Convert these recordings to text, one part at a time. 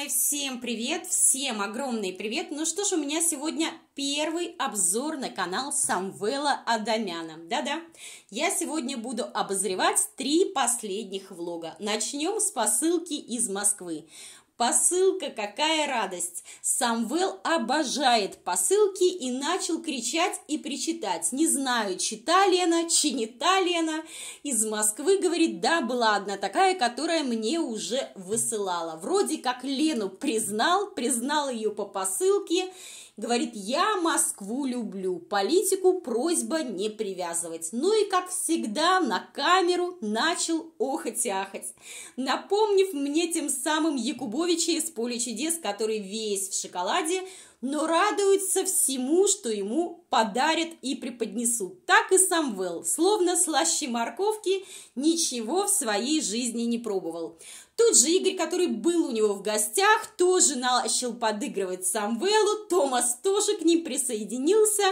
мои, всем привет, всем огромный привет. Ну что ж, у меня сегодня первый обзор на канал Самвела Адамяна. Да-да, я сегодня буду обозревать три последних влога. Начнем с посылки из Москвы. Посылка, какая радость! Самвел обожает посылки и начал кричать и причитать. Не знаю, чита Лена, чинита Лена. Из Москвы, говорит, да, была одна такая, которая мне уже высылала. Вроде как Лену признал, признал ее по посылке. Говорит, я Москву люблю, политику просьба не привязывать. Ну и, как всегда, на камеру начал охать-ахать. Напомнив мне тем самым Якубович, Петровиче с поля чудес, который весь в шоколаде, но радуется всему, что ему подарят и преподнесут. Так и сам Самвел, словно слаще морковки, ничего в своей жизни не пробовал. Тут же Игорь, который был у него в гостях, тоже начал подыгрывать Самвелу, Томас тоже к ним присоединился.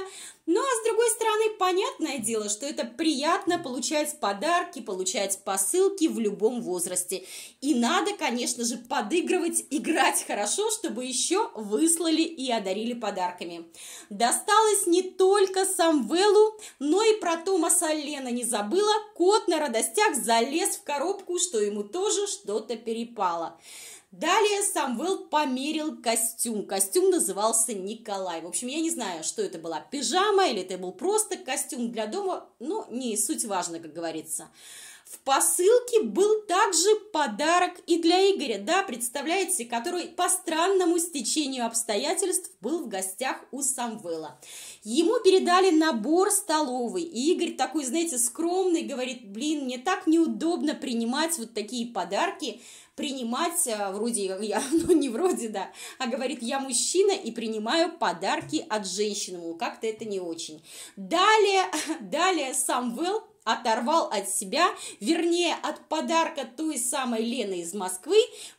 Ну а с другой стороны, понятное дело, что это приятно получать подарки, получать посылки в любом возрасте. И надо, конечно же, подыгрывать, играть хорошо, чтобы еще выслали и одарили подарками. Досталось не только Самвелу, но и про Томаса Лена не забыла. Кот на радостях залез в коробку, что ему тоже что-то перепало. Далее Самвел померил костюм. Костюм назывался Николай. В общем, я не знаю, что это была, пижама или это был просто костюм для дома, но не суть важно, как говорится. В посылке был также подарок и для Игоря, да, представляете, который по странному стечению обстоятельств был в гостях у Самвела. Ему передали набор столовый, и Игорь такой, знаете, скромный, говорит, блин, мне так неудобно принимать вот такие подарки, принимать, э, вроде, я, ну не вроде, да, а говорит, я мужчина и принимаю подарки от женщин, как-то это не очень. Далее, далее Самвел оторвал от себя, вернее, от подарка той самой Лены из Москвы,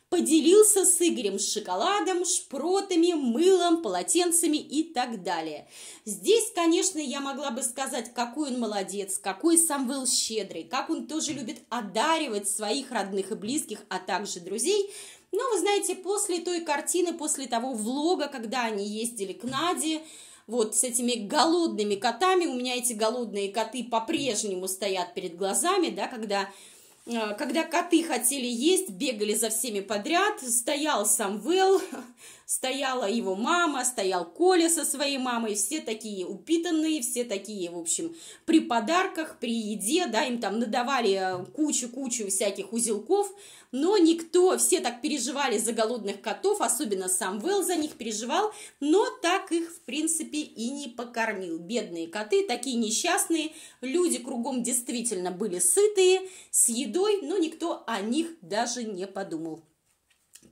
поделился с Игорем шоколадом, шпротами, мылом, полотенцами и так далее. Здесь, конечно, я могла бы сказать, какой он молодец, какой сам был щедрый, как он тоже любит одаривать своих родных и близких, а также друзей, но вы знаете, после той картины, после того влога, когда они ездили к Наде, вот с этими голодными котами, у меня эти голодные коты по-прежнему стоят перед глазами, да, когда э, когда коты хотели есть, бегали за всеми подряд, стоял Самвел, Стояла его мама, стоял Коля со своей мамой, все такие упитанные, все такие, в общем, при подарках, при еде, да, им там надавали э, кучу-кучу всяких узелков, но никто, все так переживали за голодных котов, особенно сам Вэлл за них переживал, но так их, в принципе, и не покормил. Бедные коты, такие несчастные, люди кругом действительно были сытые, с едой, но никто о них даже не подумал.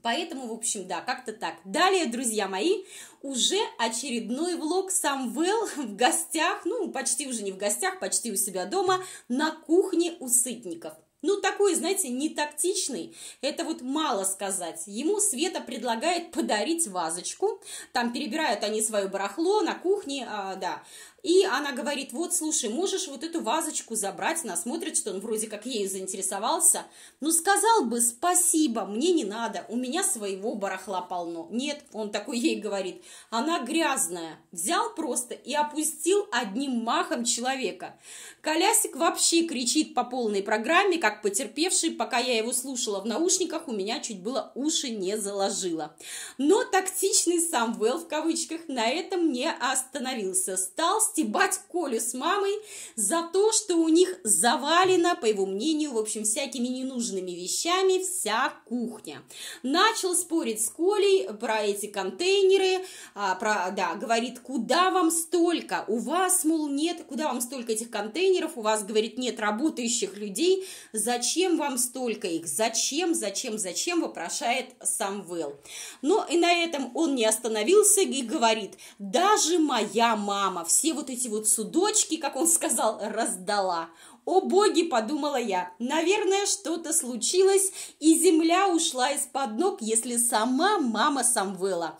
Поэтому, в общем, да, как-то так. Далее, друзья мои, уже очередной влог Самвел в гостях, ну, почти уже не в гостях, почти у себя дома, на кухне у сытников. Ну, такой, знаете, не тактичный, это вот мало сказать. Ему Света предлагает подарить вазочку, там перебирают они свое барахло на кухне, а, да. И она говорит, вот, слушай, можешь вот эту вазочку забрать, она смотрит, что он вроде как ею заинтересовался. Ну, сказал бы, спасибо, мне не надо, у меня своего барахла полно. Нет, он такой ей говорит, она грязная. Взял просто и опустил одним махом человека. Колясик вообще кричит по полной программе, как как потерпевший, пока я его слушала в наушниках, у меня чуть было уши не заложило. Но тактичный Самвел в кавычках на этом не остановился. Стал стебать Колю с мамой за то, что у них завалено, по его мнению, в общем, всякими ненужными вещами вся кухня. Начал спорить с Колей про эти контейнеры, а, про, да, говорит, куда вам столько? У вас, мол, нет, куда вам столько этих контейнеров? У вас, говорит, нет работающих людей, Зачем вам столько их? Зачем, зачем, зачем? Вопрошает Самвел. Но и на этом он не остановился и говорит, даже моя мама все вот эти вот судочки, как он сказал, раздала. «О боги!» – подумала я. «Наверное, что-то случилось, и земля ушла из-под ног, если сама мама Самвела»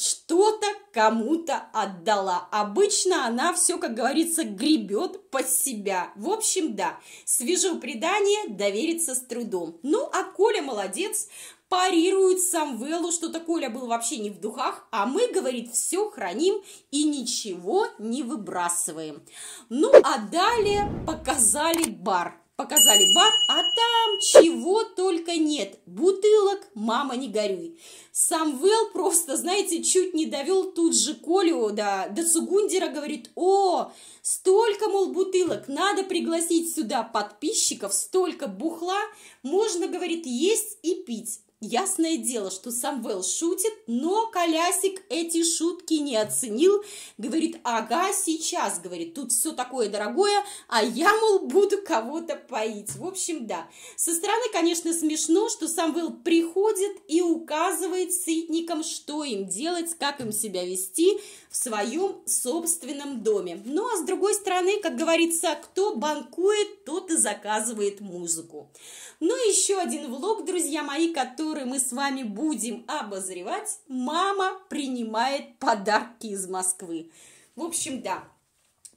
что-то кому-то отдала. Обычно она все, как говорится, гребет под себя. В общем, да, свежо предание, довериться с трудом. Ну, а Коля молодец, парирует Самвелу, что-то Коля был вообще не в духах, а мы, говорит, все храним и ничего не выбрасываем. Ну, а далее показали бар показали бар, а там чего только нет. Бутылки ребенок, мама, не горюй. Сам Вэл просто, знаете, чуть не довел тут же Колю да, до Цугундера, говорит, о, столько, мол, бутылок, надо пригласить сюда подписчиков, столько бухла, можно, говорит, есть и пить. Ясное дело, что Самвел шутит, но Колясик эти шутки не оценил. Говорит, ага, сейчас, говорит, тут все такое дорогое, а я, мол, буду кого-то поить. В общем, да. Со стороны, конечно, смешно, что Самвел приходит и указывает сытникам, что им делать, как им себя вести в своем собственном доме. Ну, а с другой стороны, как говорится, кто банкует, то кто-то заказывает музыку. Ну и еще один влог, друзья мои, который мы с вами будем обозревать. Мама принимает подарки из Москвы. В общем, да,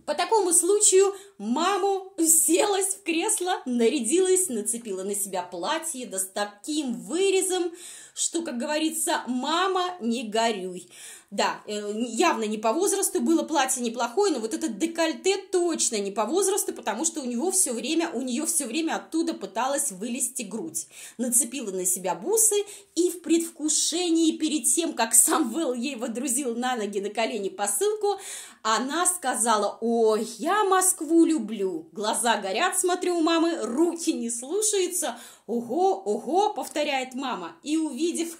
по такому случаю маму селась в кресло, нарядилась, нацепила на себя платье, да с таким вырезом, что, как говорится, мама, не горюй да, э, явно не по возрасту было, платье неплохое, но вот этот декольте точно не по возрасту, потому что у него все время, у нее все время оттуда пыталась вылезти грудь. Нацепила на себя бусы и в предвкушении перед тем, как Самвел ей водрузил на ноги на колени посылку, она сказала, ой, я Москву люблю. Глаза горят, смотрю у мамы, руки не слушаются. Ого, ого, повторяет мама. И увидев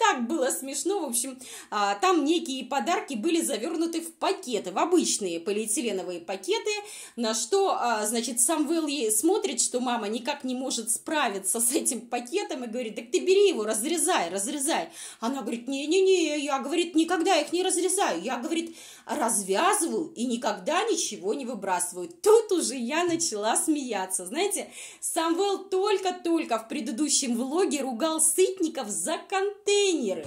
так было смешно. В общем, а, там некие подарки были завернуты в пакеты, в обычные полиэтиленовые пакеты, на что, а, значит, Самвел ей смотрит, что мама никак не может справиться с этим пакетом и говорит, так ты бери его, разрезай, разрезай. Она говорит, не-не-не, я, говорит, никогда их не разрезаю. Я, говорит, развязываю и никогда ничего не выбрасываю. Тут уже я начала смеяться. Знаете, Самвел только-только в предыдущем влоге ругал сытников за контейнеры,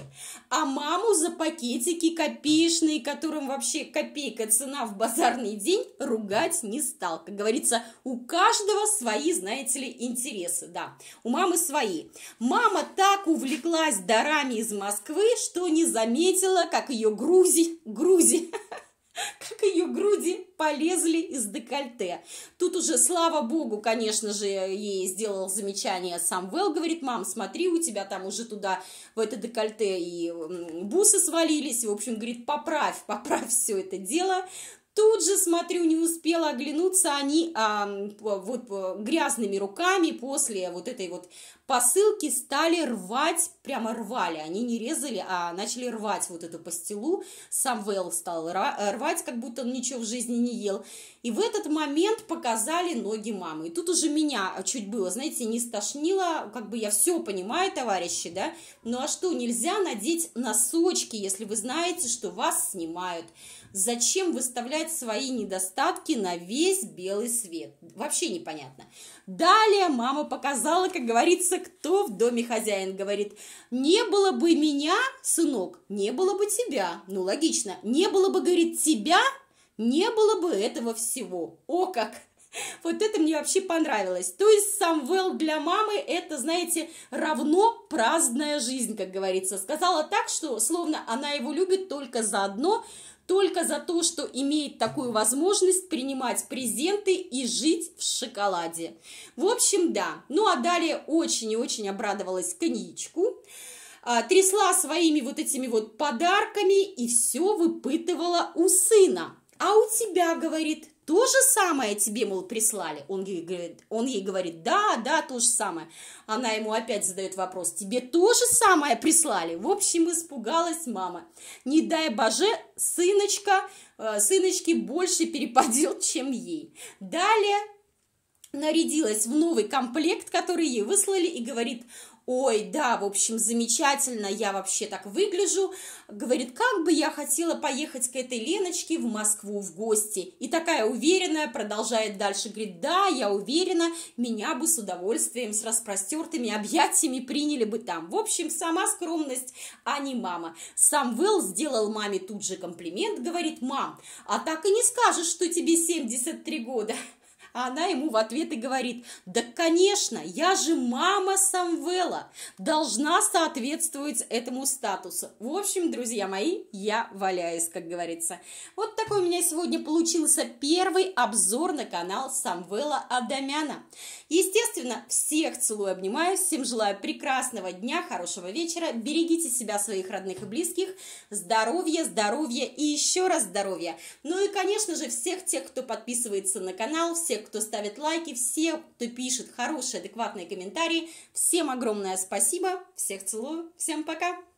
а маму за пакетики копеечные, которым вообще копейка цена в базарный день, ругать не стал. Как говорится, у каждого свои, знаете ли, интересы, да. У мамы свои. Мама так увлеклась дарами из Москвы, что не заметила, как ее грузи, грузи, как ее груди полезли из декольте. Тут уже, слава богу, конечно же, ей сделал замечание сам Вэл, говорит, мам, смотри, у тебя там уже туда, в это декольте и бусы свалились, в общем, говорит, поправь, поправь все это дело, Тут же, смотрю, не успела оглянуться они а, вот грязными руками после вот этой вот посылки стали рвать, прямо рвали, они не резали, а начали рвать вот эту пастилу, Самвел стал рвать, как будто он ничего в жизни не ел, и в этот момент показали ноги мамы. И тут уже меня чуть было, знаете, не стошнило, как бы я все понимаю, товарищи, да, ну а что, нельзя надеть носочки, если вы знаете, что вас снимают. Зачем выставлять свои недостатки на весь белый свет? Вообще непонятно. Далее мама показала, как говорится, кто в доме хозяин. Говорит, не было бы меня, сынок, не было бы тебя. Ну, логично. Не было бы, говорит, тебя, не было бы этого всего. О как! Вот это мне вообще понравилось. То есть Самвел для мамы это, знаете, равно праздная жизнь, как говорится. Сказала так, что словно она его любит только за одно, только за то, что имеет такую возможность принимать презенты и жить в шоколаде. В общем, да. Ну а далее очень и очень обрадовалась коньячку а, трясла своими вот этими вот подарками и все выпытывала у сына а у тебя, говорит, то же самое тебе, мол, прислали. Он ей, говорит, он ей говорит, да, да, то же самое. Она ему опять задает вопрос, тебе то же самое прислали. В общем, испугалась мама. Не дай боже, сыночка, э, сыночке больше перепадет, чем ей. Далее нарядилась в новый комплект, который ей выслали, и говорит, ой, да, в общем, замечательно, я вообще так выгляжу, говорит, как бы я хотела поехать к этой Леночке в Москву в гости. И такая уверенная продолжает дальше, говорит, да, я уверена, меня бы с удовольствием, с распростертыми объятиями приняли бы там. В общем, сама скромность, а не мама. Сам Вэлл сделал маме тут же комплимент, говорит, мам, а так и не скажешь, что тебе 73 года. А она ему в ответ и говорит, да, конечно, я же мама Самвела, должна соответствовать этому статусу. В общем, друзья мои, я валяюсь, как говорится. Вот такой у меня сегодня получился первый обзор на канал Самвела Адамяна. Естественно, всех целую, обнимаю, всем желаю прекрасного дня, хорошего вечера, берегите себя, своих родных и близких, здоровья, здоровья и еще раз здоровья. Ну и, конечно же, всех тех, кто подписывается на канал, всех, всех, кто ставит лайки, все, кто пишет хорошие, адекватные комментарии. Всем огромное спасибо, всех целую, всем пока!